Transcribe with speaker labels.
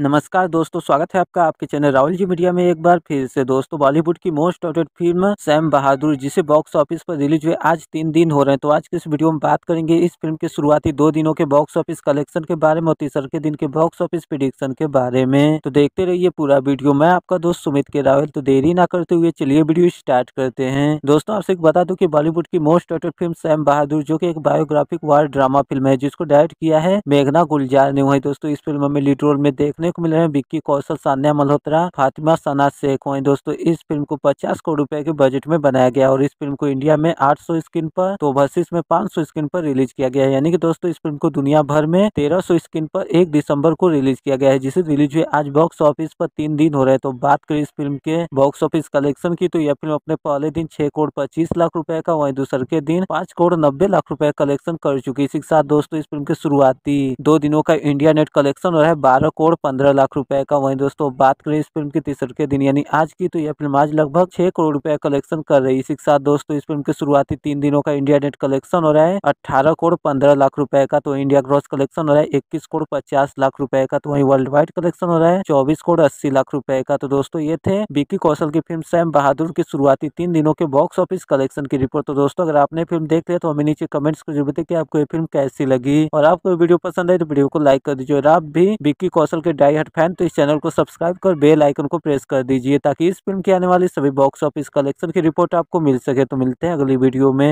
Speaker 1: नमस्कार दोस्तों स्वागत है आपका आपके चैनल राहुल जी मीडिया में एक बार फिर से दोस्तों बॉलीवुड की most awaited film Sam Bahadur जिसे बॉक्स ऑफिस पर रिलीज हुए आज तीन दिन हो रहे हैं तो आज की इस वीडियो में बात करेंगे इस फिल्म के शुरुआती दो दिनों के बॉक्स ऑफिस कलेक्शन के बारे में और तीसरे दिन के बॉक्स ऑफिस प्रिडिक्शन के बारे में तो देखते रहिए पूरा वीडियो मैं आपका दोस्त सुमित के रावल तो देरी ना करते हुए चलिए वीडियो स्टार्ट करते हैं दोस्तों आपसे एक बता दो की बॉलीवुड की most awaited film Sam Bahadur जो की एक बायोग्राफिक वार ड्रामा फिल्म है जिसको डायरेक्ट किया है मेघना गुलजार ने वही दोस्तों इस फिल्म में लीड रोल में देखने देखने को मिल रहे हैं विक्की कौशल सान्या मल्होत्रा फातिमा सना शेख वही दोस्तों इस फिल्म को पचास करोड़ रुपए के बजट में बनाया गया और इस फिल्म को इंडिया में 800 स्क्रीन पर तो भसीस में 500 स्क्रीन पर रिलीज किया गया है यानी कि दोस्तों इस फिल्म को दुनिया भर में तेरह स्क्रीन पर एक दिसंबर को रिलीज किया गया है जिसे रिलीज हुए आज बॉक्स ऑफिस पर तीन दिन हो रहे हैं तो बात करें इस फिल्म के बॉक्स ऑफिस कलेक्शन की तो यह फिल्म अपने पहले दिन छह करोड़ पच्चीस लाख रुपए का वहीं दूसरे के दिन पांच करोड़ नब्बे लाख रुपए कलेक्शन कर चुकी इसी के साथ दोस्तों इस फिल्म के शुरुआती दो दिनों का इंडिया नेट कलेक्शन हो रहा है बारह करोड़ पंद्रह लाख रुपए का वहीं दोस्तों बात करें इस फिल्म की तीसरे दिन यानी आज की तो यह फिल्म आज लगभग छह करोड़ रुपए कलेक्शन कर रही है इसी के साथ दोस्तों इस फिल्म के शुरुआती तीन दिनों का इंडिया नेट कलेक्शन हो रहा है अठारह करोड़ पंद्रह लाख रुपए का तो इंडिया ग्रॉस कलेक्शन हो रहा है इक्कीस करोड़ पचास लाख रुपए का तो वही वर्ल्ड वाइड कलेक्शन हो रहा है चौबीस करोड़ अस्सी लाख रुपए का तो दोस्तों ये थे बिकी कौशल की फिल्म सैम बहादुर की शुरुआती तीन दिनों के बॉक्स ऑफिस कलेक्शन की रिपोर्ट तो दोस्तों अगर आपने फिल्म देख लिया तो हमें नीचे कमेंट्स को जरूरत है कि आपको ये फिल्म कैसी लगी और आपको वीडियो पसंद आई तो वीडियो को लाइक कर दीजिए और आप भी विक्की कौशल के डाई हट फैन तो इस चैनल को सब्सक्राइब कर बेल आइकन को प्रेस कर दीजिए ताकि इस फिल्म की आने वाली सभी बॉक्स ऑफिस कलेक्शन की रिपोर्ट आपको मिल सके तो मिलते हैं अगली वीडियो में